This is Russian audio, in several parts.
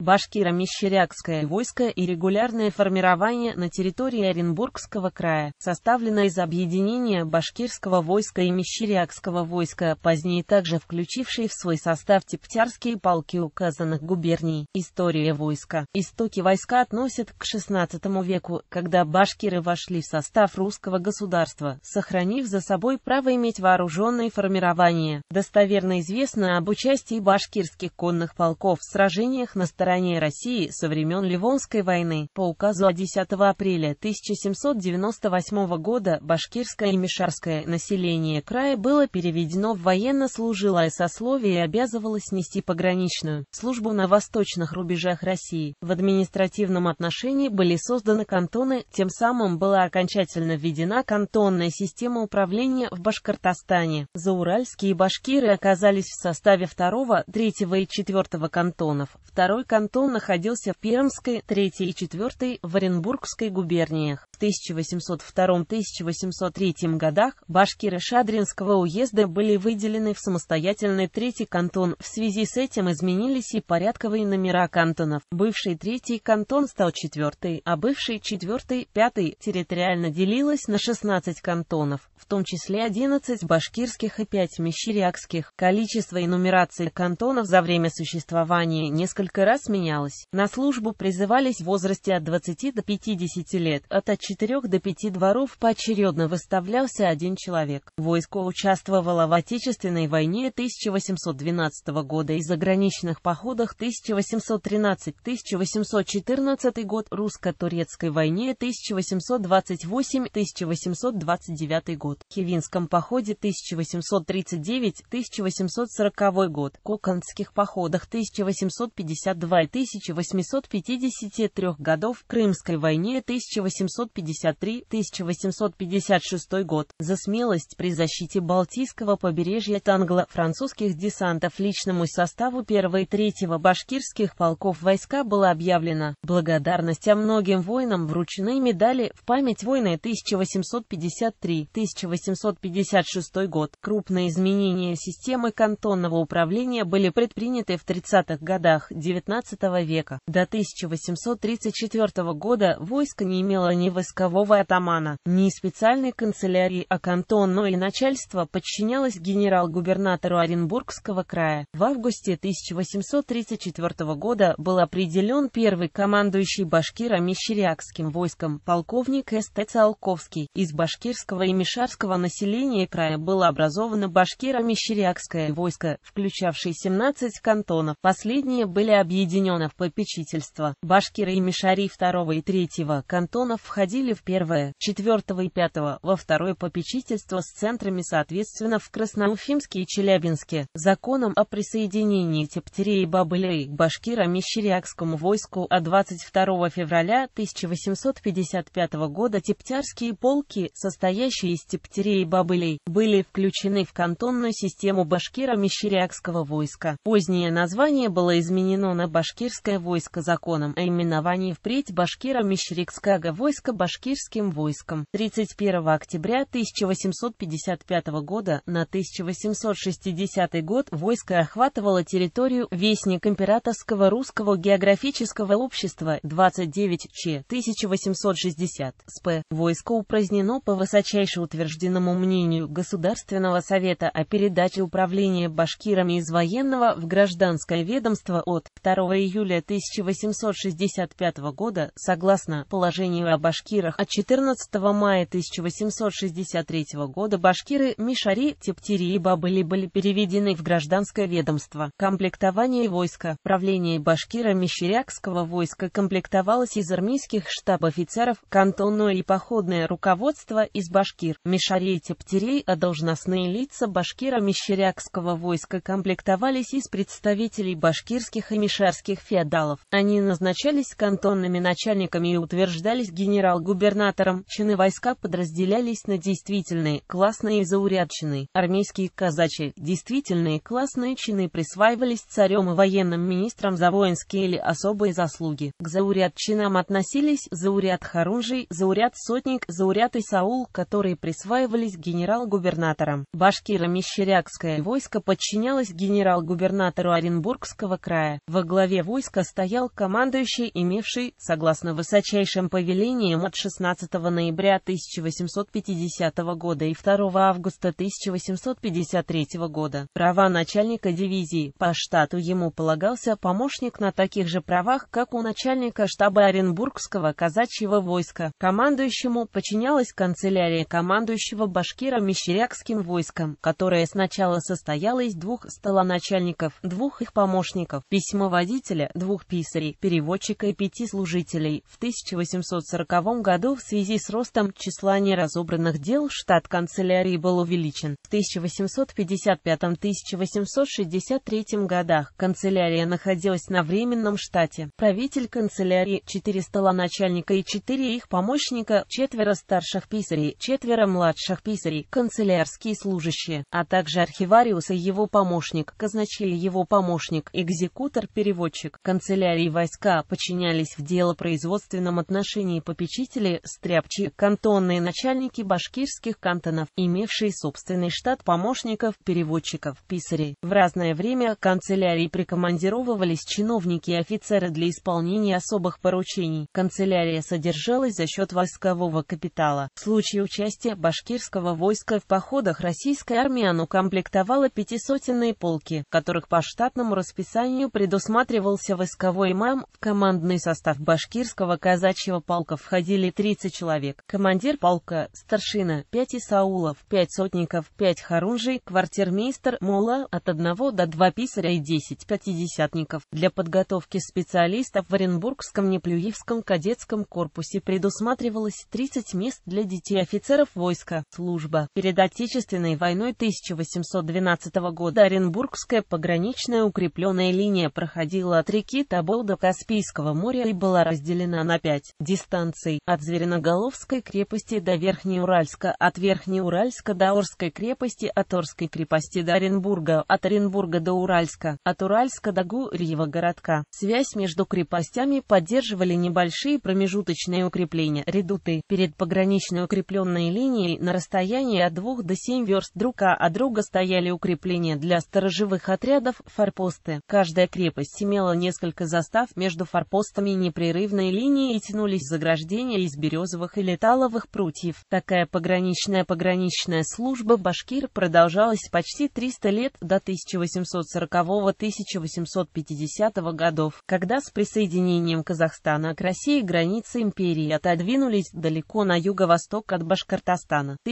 Башкиро-Мещерякское войско и регулярное формирование на территории Оренбургского края, составлено из объединения Башкирского войска и Мещерякского войска, позднее также включившей в свой состав тептярские полки указанных губерний. История войска. Истоки войска относят к XVI веку, когда башкиры вошли в состав русского государства, сохранив за собой право иметь вооруженные формирования. Достоверно известно об участии башкирских конных полков в сражениях на стороне стороне России со времен Ливонской войны. По указу от 10 апреля 1798 года башкирское и мишарское население края было переведено в военно-служилое сословие и обязывалось нести пограничную службу на восточных рубежах России. В административном отношении были созданы кантоны, тем самым была окончательно введена кантонная система управления в Башкортостане. Зауральские башкиры оказались в составе 2, 3 и 4 кантонов. Второй кантон кантон находился в Пермской, 3 и 4 в Оренбургской губерниях. В 1802-1803 годах башкиры Шадринского уезда были выделены в самостоятельный третий кантон. В связи с этим изменились и порядковые номера кантонов. Бывший третий кантон стал четвертый, а бывший четвертый, пятый территориально делилась на 16 кантонов, в том числе 11 башкирских и 5 мещерякских. Количество и нумерация кантонов за время существования несколько раз сменялось. На службу призывались в возрасте от 20 до 50 лет, от от 4 до 5 дворов поочередно выставлялся один человек. Войско участвовало в Отечественной войне 1812 года и заграничных походах 1813-1814 год, русско-турецкой войне 1828-1829 год, Кивинском походе 1839-1840 год, Коканских походах 1852 1853 годов, Крымской войне 1853-1856 год, за смелость при защите Балтийского побережья от англо-французских десантов личному составу 1 и 3 башкирских полков войска была объявлена. Благодарность о многим воинам вручены медали в память войны 1853-1856 год. Крупные изменения системы кантонного управления были предприняты в 30-х годах 19 XVII века. До 1834 года войско не имело ни войскового атамана, ни специальной канцелярии, а кантонное начальство подчинялось генерал-губернатору Оренбургского края. В августе 1834 года был определен первый командующий башкиро-мещерякским войском полковник С.Т. Циолковский. Из башкирского и мишарского населения края было образовано башкиро-мещерякское войско, включавшее 17 кантонов. Последние были объединены введена в попечительство. Башкиры и Мишари 2 и 3 кантонов входили в первое, 4 и 5, во второе попечительство с центрами соответственно в Красноуфимске и Челябинске. Законом о присоединении Тептерии и Бабылей к башкиро-мещерякскому войску от 22 февраля 1855 года тептярские полки, состоящие из Тептерии и Бабылей, были включены в кантонную систему башкиро-мещерякского войска. Позднее название было изменено на башкиро башкирское войско законом о именовании впредь Башкиро-Мещерикского войска башкирским войском. 31 октября 1855 года на 1860 год войско охватывало территорию Вестник Императорского русского географического общества 29 Ч. 1860 СП. Войско упразднено по высочайше утвержденному мнению Государственного совета о передаче управления башкирами из военного в гражданское ведомство от 2 июля 1865 года, согласно положению о башкирах от 14 мая 1863 года башкиры Мишари, Тептири и Бабыли были переведены в гражданское ведомство. Комплектование войска. Правление башкира Мещерякского войска комплектовалось из армейских штаб-офицеров, кантонное и походное руководство из башкир. Мишари и Тептирей, а должностные лица башкира Мещерякского войска комплектовались из представителей башкирских и мишарских московских феодалов. Они назначались кантонными начальниками и утверждались генерал-губернатором. Чины войска подразделялись на действительные, классные и заурядчины. Армейские казачьи действительные классные чины присваивались царем и военным министрам за воинские или особые заслуги. К зауряд чинам относились зауряд Харунжий, зауряд Сотник, зауряд Исаул, которые присваивались генерал-губернаторам. Башкиро-Мещерякское войско подчинялось генерал-губернатору Оренбургского края. Во главе главе войска стоял командующий, имевший, согласно высочайшим повелениям от 16 ноября 1850 года и 2 августа 1853 года, права начальника дивизии. По штату ему полагался помощник на таких же правах, как у начальника штаба Оренбургского казачьего войска. Командующему подчинялась канцелярия командующего Башкира Мещерякским войском, которая сначала состояла из двух столоначальников, двух их помощников, письмоводителей учителя, двух писарей, переводчика и пяти служителей. В 1840 году в связи с ростом числа неразобранных дел штат канцелярии был увеличен. В 1855-1863 годах канцелярия находилась на временном штате. Правитель канцелярии, четыре стола начальника и четыре их помощника, четверо старших писарей, четверо младших писарей, канцелярские служащие, а также архивариус и его помощник, казначей его помощник, экзекутор, переводчик точек канцелярии войска подчинялись в делопроизводственном отношении попечители, стряпчи, кантонные начальники башкирских кантонов, имевшие собственный штат помощников, переводчиков, писарей. В разное время канцелярии прикомандировывались чиновники и офицеры для исполнения особых поручений. Канцелярия содержалась за счет войскового капитала. В случае участия башкирского войска в походах российская армия укомплектовала пятисотенные полки, которых по штатному расписанию предусматривалось усиливался войсковой имам, в командный состав башкирского казачьего полка входили 30 человек, командир полка, старшина, 5 исаулов, 5 сотников, 5 харунжий, квартирмейстер, мола от 1 до 2 писаря и 10 пятидесятников. Для подготовки специалистов в Оренбургском Неплюевском кадетском корпусе предусматривалось 30 мест для детей офицеров войска. Служба. Перед Отечественной войной 1812 года Оренбургская пограничная укрепленная линия проходила шла от реки Тобол до Каспийского моря и была разделена на пять дистанций, от Звериноголовской крепости до Верхнеуральска, от Верхнеуральска до Орской крепости, от Орской крепости до Оренбурга, от Оренбурга до Уральска, от Уральска до Гурьева городка. Связь между крепостями поддерживали небольшие промежуточные укрепления, редуты, перед пограничной укрепленной линией на расстоянии от двух до 7 верст друг от друга стояли укрепления для сторожевых отрядов, форпосты. Каждая крепость имела имела несколько застав между форпостами непрерывной линии и тянулись заграждения из березовых или таловых прутьев. Такая пограничная пограничная служба башкир продолжалась почти 300 лет до 1840-1850 годов, когда с присоединением Казахстана к России границы империи отодвинулись далеко на юго-восток от Башкортостана. В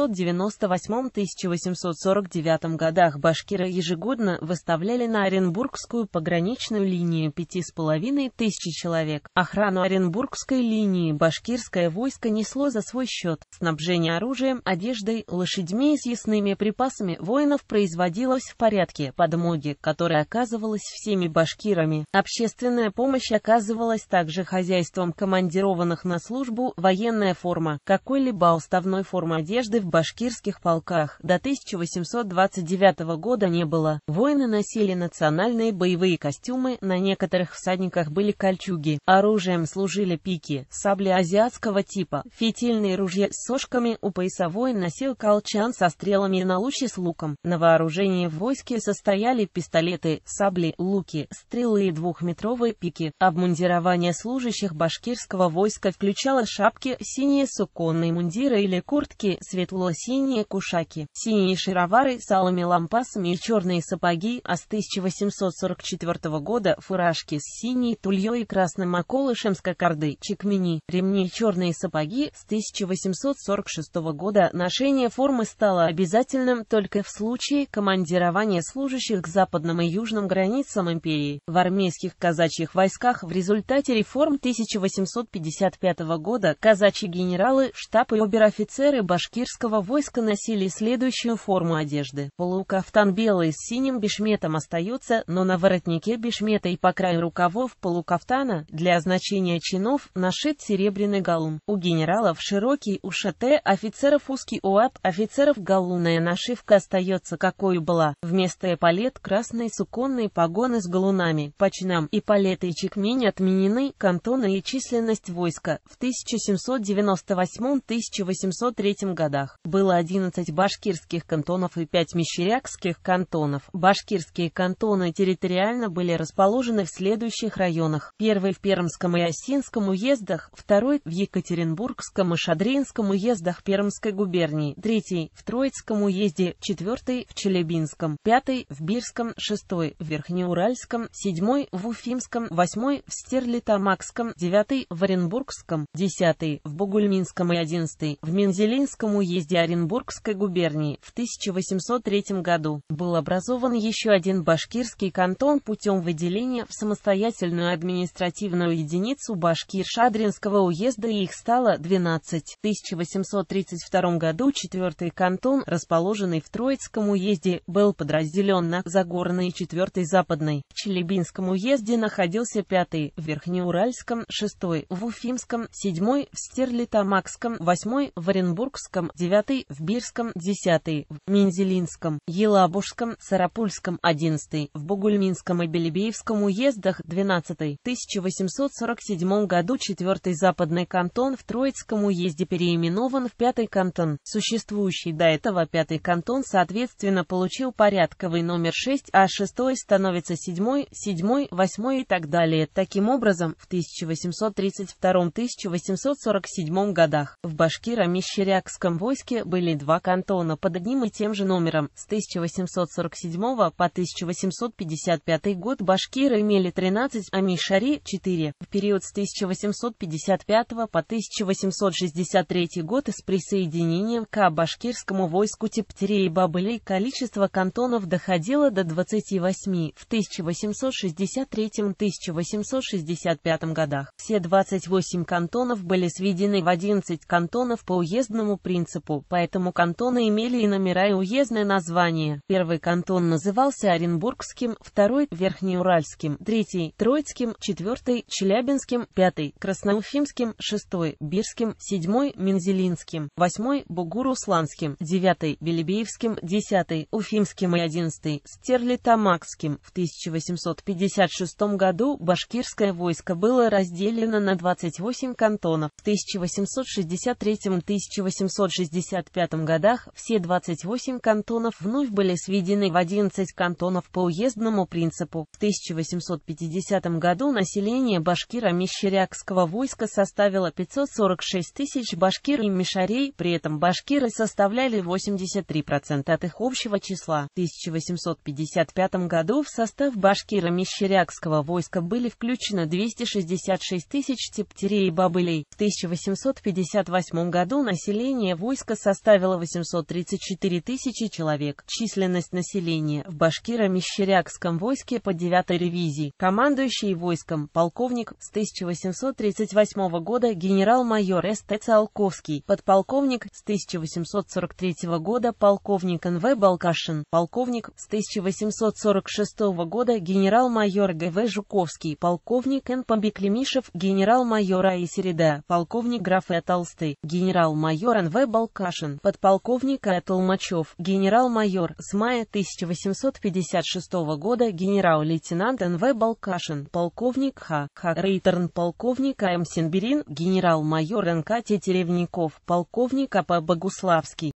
1798-1849 годах башкиры ежегодно выставляли на Оренбургскую пограничную граничную линию 5,5 тысяч человек. Охрану Оренбургской линии башкирское войско несло за свой счет. Снабжение оружием, одеждой, лошадьми и съестными припасами воинов производилось в порядке подмоги, которая оказывалась всеми башкирами. Общественная помощь оказывалась также хозяйством командированных на службу военная форма, какой-либо уставной формы одежды в башкирских полках до 1829 года не было. Воины носили национальные боевые костюмы костюмы, на некоторых всадниках были кольчуги, оружием служили пики, сабли азиатского типа, фитильные ружья с сошками, у поясовой носил колчан со стрелами на луче с луком. На вооружении в войске состояли пистолеты, сабли, луки, стрелы и двухметровые пики. Обмундирование служащих башкирского войска включало шапки, синие суконные мундиры или куртки, светло-синие кушаки, синие шаровары с алыми лампасами и черные сапоги, а с 1844 года фуражки с синей тульей и красным околышем с кокарды, чекмени, ремни и черные сапоги. С 1846 года ношение формы стало обязательным только в случае командирования служащих к западным и южным границам империи. В армейских казачьих войсках в результате реформ 1855 года казачьи генералы, штаб и обер-офицеры башкирского войска носили следующую форму одежды. Полукафтан белый с синим бешметом остается, но на воротнике бешмета и по краю рукавов полукафтана для означения чинов нашит серебряный галун. У генералов широкий ушате, офицеров узкий уап, офицеров галунная нашивка остается какой была. Вместо эполет красные суконные погоны с галунами. По чинам и эполеты и чекмень отменены, кантоны и численность войска. В 1798-1803 годах было 11 башкирских кантонов и 5 мещерякских кантонов. Башкирские кантоны территориально были были расположены в следующих районах. Первый в Пермском и Осинском уездах, второй в Екатеринбургском и Шадринском уездах Пермской губернии, третий в Троицком уезде, четвертый в Челябинском, пятый в Бирском, шестой в Верхнеуральском, седьмой в Уфимском, восьмой в Стерлитамакском, девятый в Оренбургском, десятый в Бугульминском и одиннадцатый в Мензелинском уезде Оренбургской губернии. В 1803 году был образован еще один башкирский кантон путем путем выделения в самостоятельную административную единицу Башкир-Шадринского уезда и их стало 12. В 1832 году 4 кантон, расположенный в Троицком уезде, был подразделен на Загорный 4 Западный. В Челябинском уезде находился 5 в Верхнеуральском, 6 в Уфимском, 7 в Стерлитамакском, 8 в Оренбургском, 9 в Бирском, 10 в Мензелинском, Елабужском, Сарапульском, 11 в Бугульминском и Белевичском. Лебеевском уездах, 12 в 1847 году 4 западный кантон в Троицком уезде переименован в 5 кантон. Существующий до этого 5 кантон соответственно получил порядковый номер 6, а 6 становится 7-й, 7 8 и так далее. Таким образом, в 1832-1847 годах в Башкиро-Мещерякском войске были два кантона под одним и тем же номером с 1847 по 1855 год башкиры имели 13, а мишари – 4. В период с 1855 по 1863 год и с присоединением к башкирскому войску Тептерии и Бабылей количество кантонов доходило до 28 в 1863-1865 годах. Все 28 кантонов были сведены в 11 кантонов по уездному принципу, поэтому кантоны имели и номера и уездное название. Первый кантон назывался Оренбургским, второй – Верхний Нижнеуральским, 3 Троицким, 4 Челябинским, 5 Красноуфимским, 6 Бирским, 7 Мензелинским, 8 Бугурусланским, 9 Белебеевским, 10 Уфимским и 11 Стерлитамакским. В 1856 году башкирское войско было разделено на 28 кантонов. В 1863-1865 годах все 28 кантонов вновь были сведены в 11 кантонов по уездному принципу. В 1850 году население башкиро-мещерякского войска составило 546 тысяч башкир и мишарей, при этом башкиры составляли 83% от их общего числа. В 1855 году в состав башкиро-мещерякского войска были включены 266 тысяч тептерей и бабылей. В 1858 году население войска составило 834 тысячи человек. Численность населения в башкиро-мещерякском войске поднялась 59-й ревизии, командующий войском, полковник с 1838 года генерал-майор С.Т. Циолковский, подполковник с 1843 года полковник Н.В. Балкашин, полковник с 1846 года генерал-майор Г.В. Жуковский, полковник Н. Побеклемишев, генерал-майор А.И. Середа, полковник граф Э. Толсты, генерал-майор Н.В. Балкашин, подполковник А. Толмачев, генерал-майор с мая 1856 года генерал лейтенант Н.В. Балкашин, полковник Х. Х. Рейтерн, полковник А.М. Синберин, генерал-майор Н.К. Тетеревников, полковник А.П. Богуславский.